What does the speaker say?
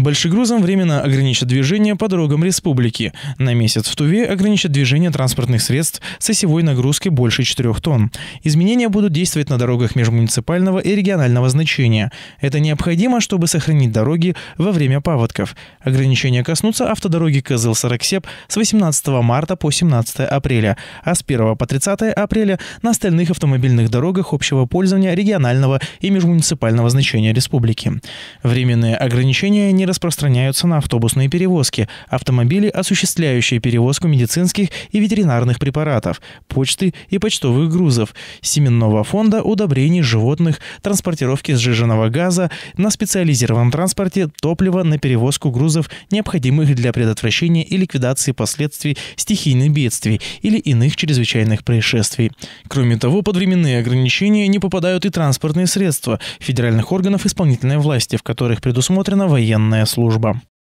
Большегрузам временно ограничат движение по дорогам республики. На месяц в Туве ограничат движение транспортных средств с осевой нагрузкой больше 4 тонн. Изменения будут действовать на дорогах межмуниципального и регионального значения. Это необходимо, чтобы сохранить дороги во время паводков. Ограничения коснутся автодороги Кызыл-Сараксеп с 18 марта по 17 апреля, а с 1 по 30 апреля на остальных автомобильных дорогах общего пользования регионального и межмуниципального значения республики. Временные ограничения не распространяются на автобусные перевозки, автомобили, осуществляющие перевозку медицинских и ветеринарных препаратов, почты и почтовых грузов, семенного фонда удобрений животных, транспортировки сжиженного газа, на специализированном транспорте топлива на перевозку грузов, необходимых для предотвращения и ликвидации последствий стихийных бедствий или иных чрезвычайных происшествий. Кроме того, под временные ограничения не попадают и транспортные средства федеральных органов исполнительной власти, в которых предусмотрено военное военная служба.